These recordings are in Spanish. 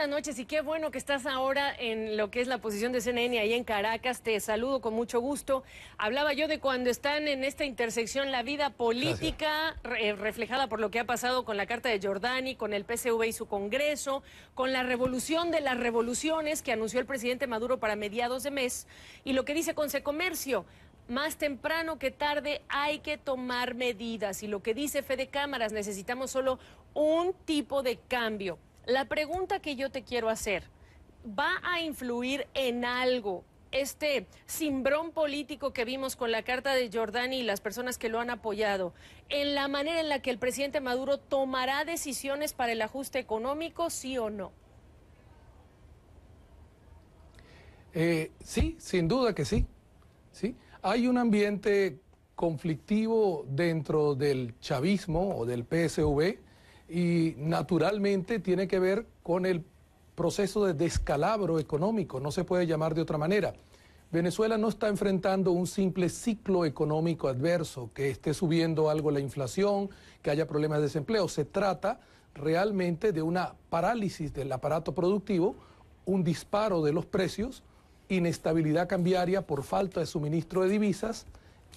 buenas noches y qué bueno que estás ahora en lo que es la posición de CNN ahí en Caracas. Te saludo con mucho gusto. Hablaba yo de cuando están en esta intersección la vida política eh, reflejada por lo que ha pasado con la Carta de Jordani con el PCV y su Congreso, con la revolución de las revoluciones que anunció el presidente Maduro para mediados de mes y lo que dice Comercio más temprano que tarde hay que tomar medidas. Y lo que dice Fede Cámaras, necesitamos solo un tipo de cambio. La pregunta que yo te quiero hacer, ¿va a influir en algo este cimbrón político que vimos con la carta de Jordani y las personas que lo han apoyado, en la manera en la que el presidente Maduro tomará decisiones para el ajuste económico, sí o no? Eh, sí, sin duda que sí. sí. Hay un ambiente conflictivo dentro del chavismo o del PSV y naturalmente tiene que ver con el proceso de descalabro económico, no se puede llamar de otra manera. Venezuela no está enfrentando un simple ciclo económico adverso, que esté subiendo algo la inflación, que haya problemas de desempleo. Se trata realmente de una parálisis del aparato productivo, un disparo de los precios, inestabilidad cambiaria por falta de suministro de divisas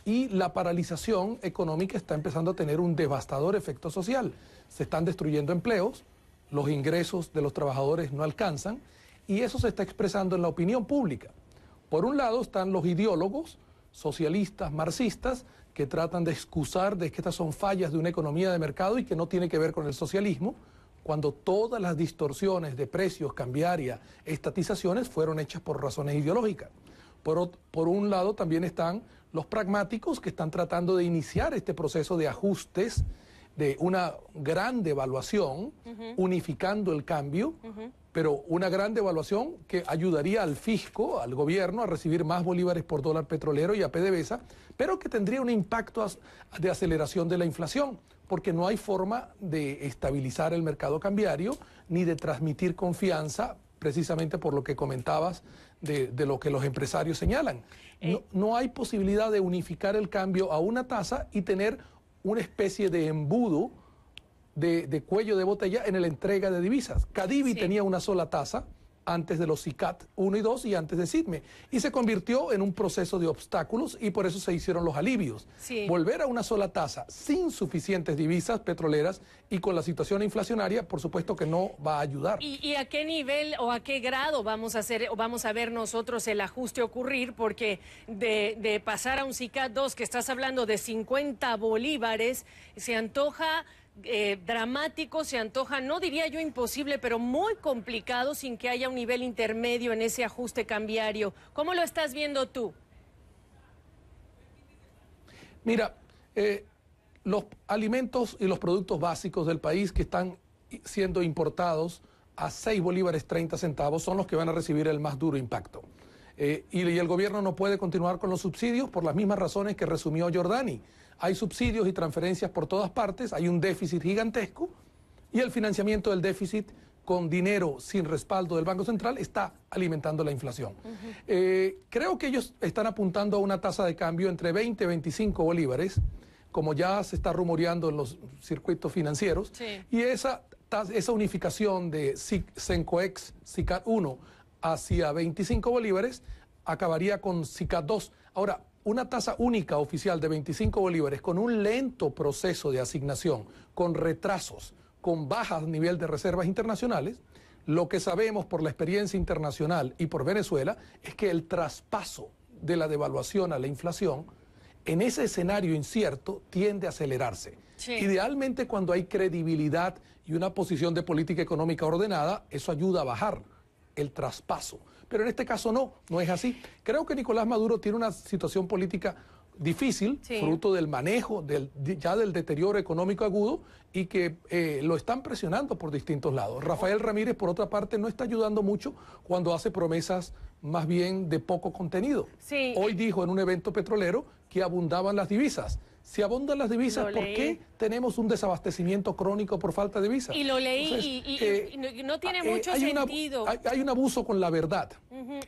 y la paralización económica está empezando a tener un devastador efecto social se están destruyendo empleos, los ingresos de los trabajadores no alcanzan y eso se está expresando en la opinión pública. Por un lado están los ideólogos, socialistas, marxistas, que tratan de excusar de que estas son fallas de una economía de mercado y que no tiene que ver con el socialismo, cuando todas las distorsiones de precios, cambiaria, estatizaciones fueron hechas por razones ideológicas. Por, por, un lado también están los pragmáticos que están tratando de iniciar este proceso de ajustes de una gran devaluación, unificando el cambio, pero una gran devaluación que ayudaría al fisco, al gobierno, a recibir más bolívares por dólar petrolero y a PDVSA, pero que tendría un impacto de aceleración de la inflación, porque no hay forma de estabilizar el mercado cambiario ni de transmitir confianza precisamente por lo que comentabas de, lo que los empresarios señalan. Eh. no hay posibilidad de unificar el cambio a una tasa y tener una especie de embudo de, cuello de botella en la entrega de divisas. Cadivi tenía una sola tasa antes de los CICAT 1 y 2 y antes de CIDME. Y se convirtió en un proceso de obstáculos y por eso se hicieron los alivios. Volver a una sola tasa sin suficientes divisas petroleras y con la situación inflacionaria, por supuesto que no va a ayudar. ¿Y, a qué nivel o a qué grado vamos a hacer o vamos a ver nosotros el ajuste ocurrir? Porque de, de pasar a un CICAT 2 que estás hablando de 50 bolívares, se antoja eh, dramático, se antoja, no diría yo imposible, pero muy complicado sin que haya un nivel intermedio en ese ajuste cambiario. ¿Cómo lo estás viendo tú? Mira, eh, los alimentos y los productos básicos del país que están siendo importados a 6 bolívares 30 centavos son los que van a recibir el más duro impacto. Eh, y, y el gobierno no puede continuar con los subsidios por las mismas razones que resumió Giordani hay subsidios y transferencias por todas partes, hay un déficit gigantesco y el financiamiento del déficit con dinero sin respaldo del Banco Central está alimentando la inflación. Eh, creo que ellos están apuntando a una tasa de cambio entre 20 y 25 bolívares, como ya se está rumoreando en los circuitos financieros, y esa, esa unificación de CENCOEX, CICAT 1 hacia 25 bolívares acabaría con CICAT 2. Ahora, una tasa única oficial de 25 bolívares con un lento proceso de asignación, con retrasos, con bajas nivel de reservas internacionales, lo que sabemos por la experiencia internacional y por Venezuela es que el traspaso de la devaluación a la inflación en ese escenario incierto tiende a acelerarse. Idealmente cuando hay credibilidad y una posición de política económica ordenada, eso ayuda a bajar el traspaso. Pero en este caso no, no es así. Creo que Nicolás Maduro tiene una situación política difícil, fruto del manejo, ya del deterioro económico agudo, y que eh, lo están presionando por distintos lados. Rafael Ramírez, por otra parte, no está ayudando mucho cuando hace promesas más bien de poco contenido. Hoy dijo en un evento petrolero que abundaban las divisas. Si abundan las divisas, ¿por qué tenemos un desabastecimiento crónico por falta de divisas? Y lo leí eh, y, no tiene eh, mucho sentido. hay, un abuso con la verdad.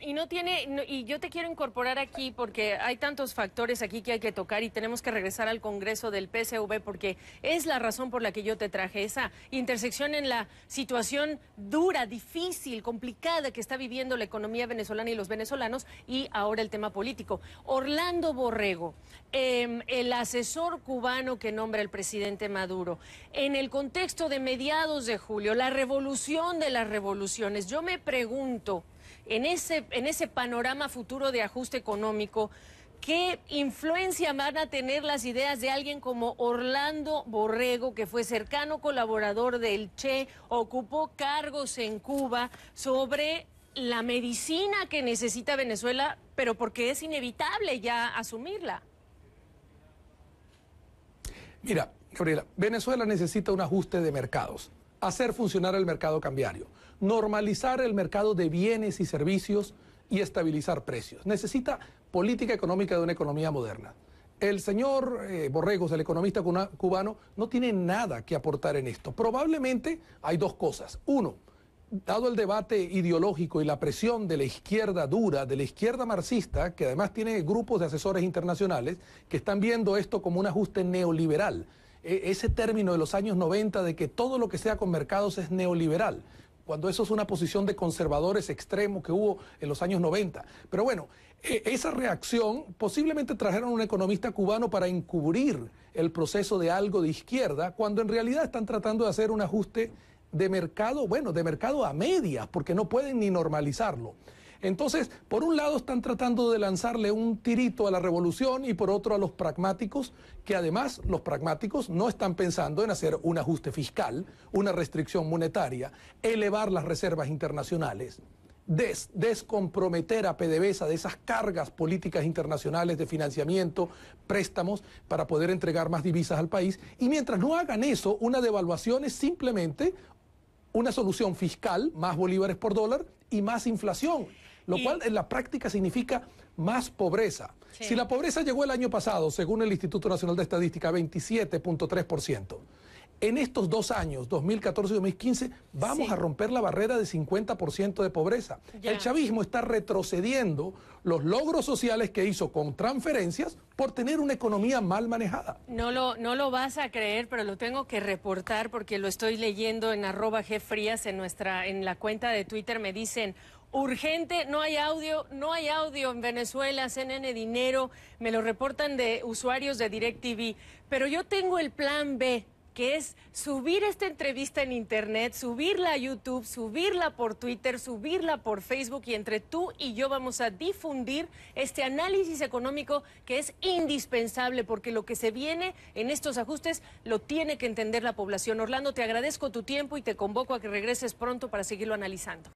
Y no tiene y yo te quiero incorporar aquí porque hay tantos factores aquí que hay que tocar y tenemos que regresar al Congreso del PCV porque es la razón por la que yo te traje esa intersección en la situación dura, difícil, complicada que está viviendo la economía venezolana y los venezolanos y ahora el tema político. Orlando Borrego, em, el asesor cubano que nombra el presidente Maduro. En el contexto de mediados de julio, la revolución de las revoluciones, yo me pregunto, en ese, en ese panorama futuro de ajuste económico, ¿Qué influencia van a tener las ideas de alguien como Orlando Borrego, que fue cercano colaborador del Che, ocupó cargos en Cuba sobre la medicina que necesita Venezuela, pero porque es inevitable ya asumirla? Mira, Gabriela, Venezuela necesita un ajuste de mercados, hacer funcionar el mercado cambiario, normalizar el mercado de bienes y servicios y estabilizar precios. Necesita política económica de una economía moderna. El señor eh, Borregos, el economista cubano, no tiene nada que aportar en esto. Probablemente hay dos cosas. Uno, dado el debate ideológico y la presión de la izquierda dura, de la izquierda marxista, que además tiene grupos de asesores internacionales que están viendo esto como un ajuste neoliberal. E, ese término de los años 90 de que todo lo que sea con mercados es neoliberal, cuando eso es una posición de conservadores extremos que hubo en los años 90. Pero bueno, e, esa reacción posiblemente trajeron a un economista cubano para encubrir el proceso de algo de izquierda, cuando en realidad están tratando de hacer un ajuste de mercado, bueno, de mercado a medias, porque no pueden ni normalizarlo. Entonces, por un lado están tratando de lanzarle un tirito a la revolución y por otro a los pragmáticos, que además los pragmáticos no están pensando en hacer un ajuste fiscal, una restricción monetaria, elevar las reservas internacionales. descomprometer a PDVSA de esas cargas políticas internacionales de financiamiento, préstamos, para poder entregar más divisas al país. Y mientras no hagan eso, una devaluación es simplemente una solución fiscal, más bolívares por dólar y más inflación, lo cual en la práctica significa más pobreza. Si la pobreza llegó el año pasado, según el Instituto Nacional de Estadística, 27.3%, en estos dos años, 2014 y 2015, vamos a romper la barrera de 50% de pobreza. El chavismo está retrocediendo los logros sociales que hizo con transferencias por tener una economía mal manejada. No lo, no lo vas a creer, pero lo tengo que reportar porque lo estoy leyendo en arroba gfrías en, nuestra, en la cuenta de Twitter. Me dicen, urgente, no hay audio, no hay audio en Venezuela, CNN Dinero, me lo reportan de usuarios de DirecTV, pero yo tengo el plan B que es subir esta entrevista en internet, subirla a YouTube, subirla por Twitter, subirla por Facebook y entre tú y yo vamos a difundir este análisis económico que es indispensable porque lo que se viene en estos ajustes lo tiene que entender la población. Orlando, te agradezco tu tiempo y te convoco a que regreses pronto para seguirlo analizando.